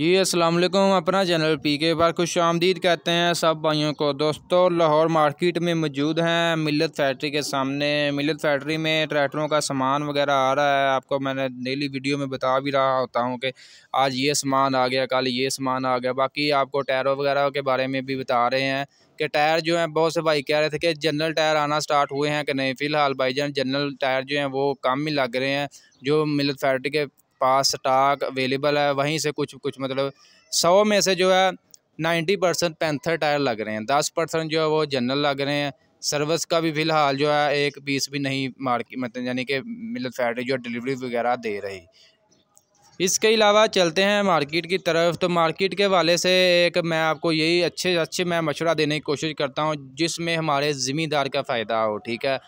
जी अस्सलाम वालेकुम अपना चैनल पी के बार खुश आमदीद कहते हैं सब भाइयों को दोस्तों लाहौर मार्केट में मौजूद हैं मिलत फैक्ट्री के सामने मिलत फैक्ट्री में ट्रैक्टरों का सामान वगैरह आ रहा है आपको मैंने डेली वीडियो में बता भी रहा होता हूँ कि आज ये सामान आ गया कल ये सामान आ गया बाकी आपको टायरों वगैरह के बारे में भी बता रहे हैं कि टायर जो हैं बहुत से भाई कह रहे थे कि जनरल टायर आना स्टार्ट हुए हैं कि नहीं फ़िलहाल जान जनरल टायर जो हैं वो कम ही लग रहे हैं जो मिलत फैक्ट्री के पास स्टाक अवेलेबल है वहीं से कुछ कुछ मतलब सौ में से जो है नाइन्टी परसेंट पैंथर टायर लग रहे हैं दस परसेंट जो है वो जनरल लग रहे हैं सर्विस का भी फ़िलहाल जो है एक पीस भी नहीं मार्केट मतलब यानी कि मिल मतलब फैक्ट्री जो डिलीवरी वगैरह दे रही इसके अलावा चलते हैं मार्केट की तरफ तो मार्केट के वाले से एक मैं आपको यही अच्छे अच्छे मैं मशवरा देने की कोशिश करता हूँ जिसमें हमारे ज़िम्मेदार का फ़ायदा हो ठीक है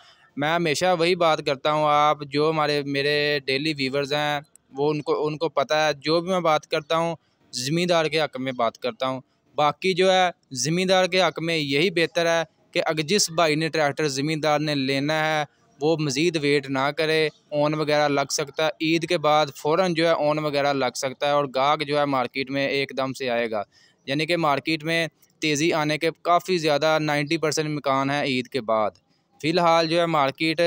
मैं हमेशा वही बात करता हूँ आप जो हमारे मेरे डेली वीवर्स हैं वो उनको उनको पता है जो भी मैं बात करता हूँ ज़मींदार के हक़ में बात करता हूँ बाकी जो है ज़मींदार के हक़ में यही बेहतर है कि अगर जिस भाई ने ट्रैक्टर ज़मींदार ने लेना है वो मज़ीद वेट ना करे ऑन वगैरह लग सकता है ईद के बाद फ़ौर जो है ऑन वगैरह लग सकता है और गाहक जो है मार्केट में एकदम से आएगा यानी कि मार्केट में तेज़ी आने के काफ़ी ज़्यादा नाइन्टी परसेंट मकान है ईद के बाद फ़िलहाल जो है मार्केट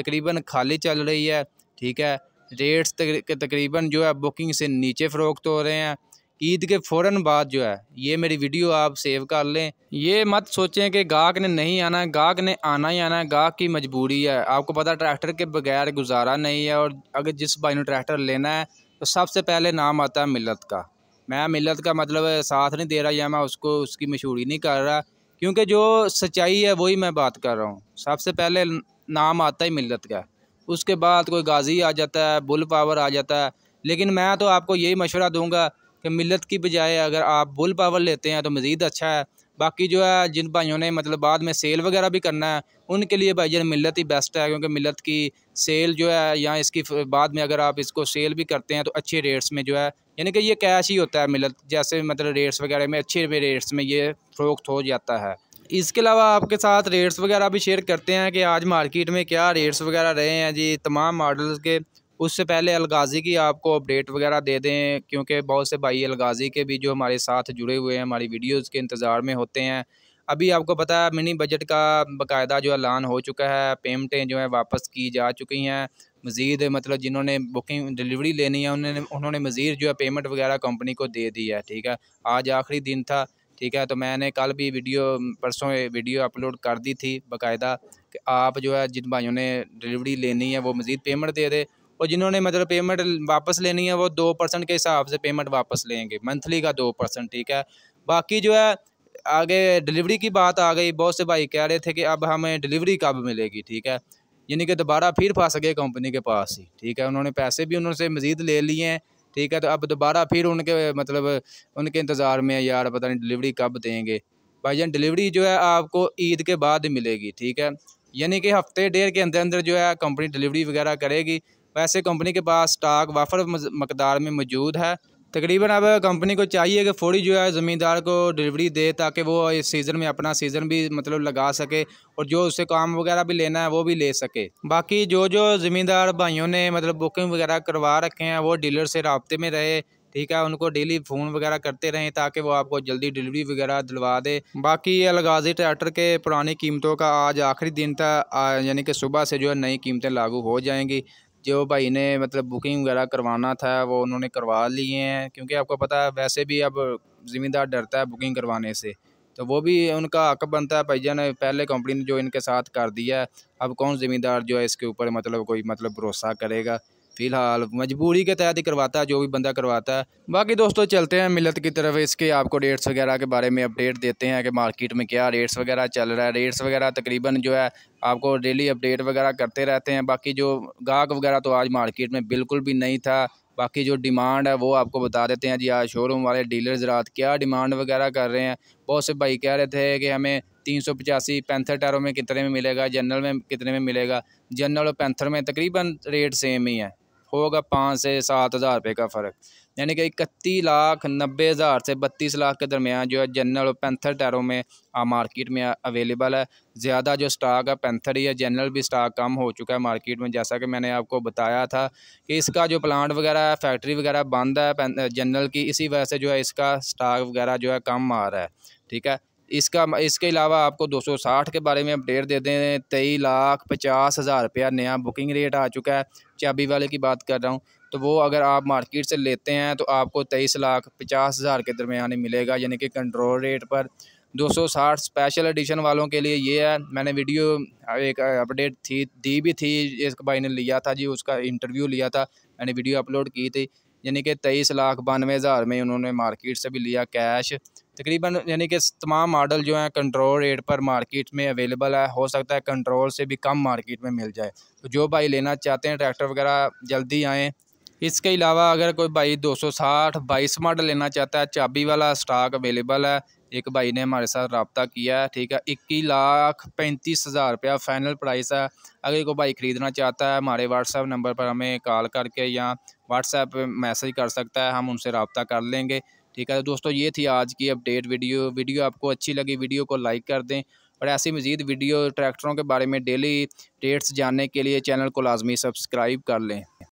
तकरीबन खाली चल रही है ठीक है रेट्स तक, के तकरीबन जो है बुकिंग से नीचे फ़रोख्त हो रहे हैं ईद के फ़ौर बाद जो है ये मेरी वीडियो आप सेव कर लें ये मत सोचें कि गाहक ने नहीं आना है गाहक ने आना ही आना है गाहक की मजबूरी है आपको पता ट्रैक्टर के बगैर गुजारा नहीं है और अगर जिस भाई ने ट्रैक्टर लेना है तो सबसे पहले नाम आता है मिलत का मैं मिलत का मतलब साथ नहीं दे रहा या मैं उसको उसकी मशहूरी नहीं कर रहा क्योंकि जो सच्चाई है वही मैं बात कर रहा हूँ सबसे पहले नाम आता ही मिलत का उसके बाद कोई गाजी आ जाता है बुल पावर आ जाता है लेकिन मैं तो आपको यही मशवरा दूँगा कि मिलत की बजाय अगर आप बुल पावर लेते हैं तो मज़ीद अच्छा है बाकी जो है जिन भाइयों ने मतलब बाद में सेल वगैरह भी करना है उनके लिए भाई जान मिलत ही बेस्ट है क्योंकि मिलत की सेल जो है या इसकी बाद में अगर आप इसको सेल भी करते हैं तो अच्छे रेट्स में जो है यानी कि ये कैश ही होता है मिलत जैसे मतलब रेट्स वगैरह में अच्छे रेट्स में ये फ़रोख्त हो जाता है इसके अलावा आपके साथ रेट्स वगैरह भी शेयर करते हैं कि आज मार्केट में क्या रेट्स वगैरह रहे हैं जी तमाम मॉडल्स के उससे पहले अलगाजी की आपको अपडेट वगैरह दे दें क्योंकि बहुत से भाई अलगाजी के भी जो हमारे साथ जुड़े हुए हैं हमारी वीडियोस के इंतज़ार में होते हैं अभी आपको पता है मिनी बजट का बाकायदा जो ऐलान हो चुका है पेमेंटें जो है वापस की जा चुकी हैं मज़ीद मतलब जिन्होंने बुकिंग डिलीवरी लेनी है उन्होंने उन्होंने मज़ीद जो है पेमेंट वगैरह कंपनी को दे दी है ठीक है आज आखिरी दिन था ठीक है तो मैंने कल भी वीडियो परसों वीडियो अपलोड कर दी थी बाकायदा कि आप जो है जिन भाइयों ने डिलीवरी लेनी है वो मज़ीद पेमेंट दे दे और जिन्होंने मतलब पेमेंट वापस लेनी है वो दो परसेंट के हिसाब से पेमेंट वापस लेंगे मंथली का दो परसेंट ठीक है बाकी जो है आगे डिलीवरी की बात आ गई बहुत से भाई कह रहे थे कि अब हमें डिलीवरी कब मिलेगी ठीक है यानी कि दोबारा फिर फंस गए कंपनी के पास ही ठीक है उन्होंने पैसे भी उनसे मज़ीद ले लिए हैं ठीक है तो अब दोबारा फिर उनके मतलब उनके इंतज़ार में यार पता नहीं डिलीवरी कब देंगे भाई जान डिलीवरी जो है आपको ईद के बाद मिलेगी ठीक है यानी कि हफ्ते डेढ़ के अंदर अंदर जो है कंपनी डिलीवरी वगैरह करेगी वैसे कंपनी के पास स्टॉक वाफर मकदार में मौजूद है तकरीबन अब कंपनी को चाहिए कि फौरी जो है ज़मींदार को डिलीवरी दे ताकि वो इस सीज़न में अपना सीज़न भी मतलब लगा सके और जो उससे काम वगैरह भी लेना है वो भी ले सके बाकी जो जो ज़मींदार भाइयों ने मतलब बुकिंग वगैरह करवा रखे हैं वो डीलर से रबते में रहे ठीक है उनको डेली फ़ोन वगैरह करते रहें ताकि वो आपको जल्दी डिलीवरी वगैरह दिलवा दे बाकी अलगाजी ट्रैक्टर के पुरानी कीमतों का आज आखिरी दिन था यानी कि सुबह से जो है नई कीमतें लागू हो जाएंगी जो भाई ने मतलब बुकिंग वगैरह करवाना था वो उन्होंने करवा लिए हैं क्योंकि आपको पता है वैसे भी अब ज़मींदार डरता है बुकिंग करवाने से तो वो भी उनका हक बनता है भैया ने पहले कंपनी ने जो इनके साथ कर दिया है अब कौन ज़मींदार जो है इसके ऊपर मतलब कोई मतलब भरोसा करेगा फ़िलहाल मजबूरी के तहत ही करवाता है जो भी बंदा करवाता है बाकी दोस्तों चलते हैं मिलत की तरफ इसके आपको रेट्स वगैरह के बारे में अपडेट देते हैं कि मार्केट में क्या रेट्स वगैरह चल रहा है रेट्स वगैरह तकरीबन जो है आपको डेली अपडेट वगैरह करते रहते हैं बाकी जो गाहक वगैरह तो आज मार्केट में बिल्कुल भी नहीं था बाकी जो डिमांड है वो आपको बता देते हैं जी आज शोरूम वाले डीलर्स रात क्या डिमांड वगैरह कर रहे हैं बहुत से भाई कह रहे थे कि हमें तीन सौ पचासी पैंथर टैरों में कितने में मिलेगा जनरल में कितने में मिलेगा जनरल और पैंथर में तकरीबन रेट सेम ही है होगा पाँच से सात हज़ार रुपये का फ़र्क यानी कि इकतीस लाख नब्बे हज़ार से बत्तीस लाख के दरमियान जो है जनरल और पैंथर टैरों में मार्केट में अवेलेबल है ज़्यादा जो स्टॉक है पैंथर ही है जनरल भी स्टॉक कम हो चुका है मार्केट में जैसा कि मैंने आपको बताया था कि इसका जो प्लांट वगैरह है फैक्ट्री वगैरह बंद है जनरल की इसी वजह से जो है इसका स्टॉक वगैरह जो है कम आ रहा है ठीक है इसका इसके अलावा आपको 260 के बारे में अपडेट दे दें तेई लाख पचास हज़ार रुपया नया बुकिंग रेट आ चुका है चाबी वाले की बात कर रहा हूँ तो वो अगर आप मार्केट से लेते हैं तो आपको तेईस लाख पचास हज़ार के दरमियान मिलेगा यानी कि कंट्रोल रेट पर 260 स्पेशल एडिशन वालों के लिए ये है मैंने वीडियो एक अपडेट थी दी भी थी इस भाई ने लिया था जी उसका इंटरव्यू लिया था मैंने वीडियो अपलोड की थी यानी कि तेईस लाख बानवे हज़ार में उन्होंने मार्केट से भी लिया कैश तकरीबन यानी कि तमाम मॉडल जो हैं कंट्रोल रेट पर मार्केट में अवेलेबल है हो सकता है कंट्रोल से भी कम मार्केट में मिल जाए तो जो भाई लेना चाहते हैं ट्रैक्टर वगैरह जल्दी आएँ इसके अलावा अगर कोई भाई दो सौ साठ बाईस मॉडल लेना चाहता है चाबी वाला स्टॉक अवेलेबल है एक भाई ने हमारे साथ रबता किया है ठीक है इक्कीस लाख पैंतीस हज़ार रुपया फ़ाइनल प्राइस है अगर कोई भाई ख़रीदना चाहता है हमारे व्हाट्सएप नंबर पर हमें कॉल करके या व्हाट्सएप मैसेज कर सकता है हम उनसे रबता कर लेंगे ठीक है तो दोस्तों ये थी आज की अपडेट वीडियो वीडियो आपको अच्छी लगी वीडियो को लाइक कर दें और ऐसी मज़ीद वीडियो ट्रैक्टरों के बारे में डेली डेट्स जानने के लिए चैनल को लाजमी सब्सक्राइब कर लें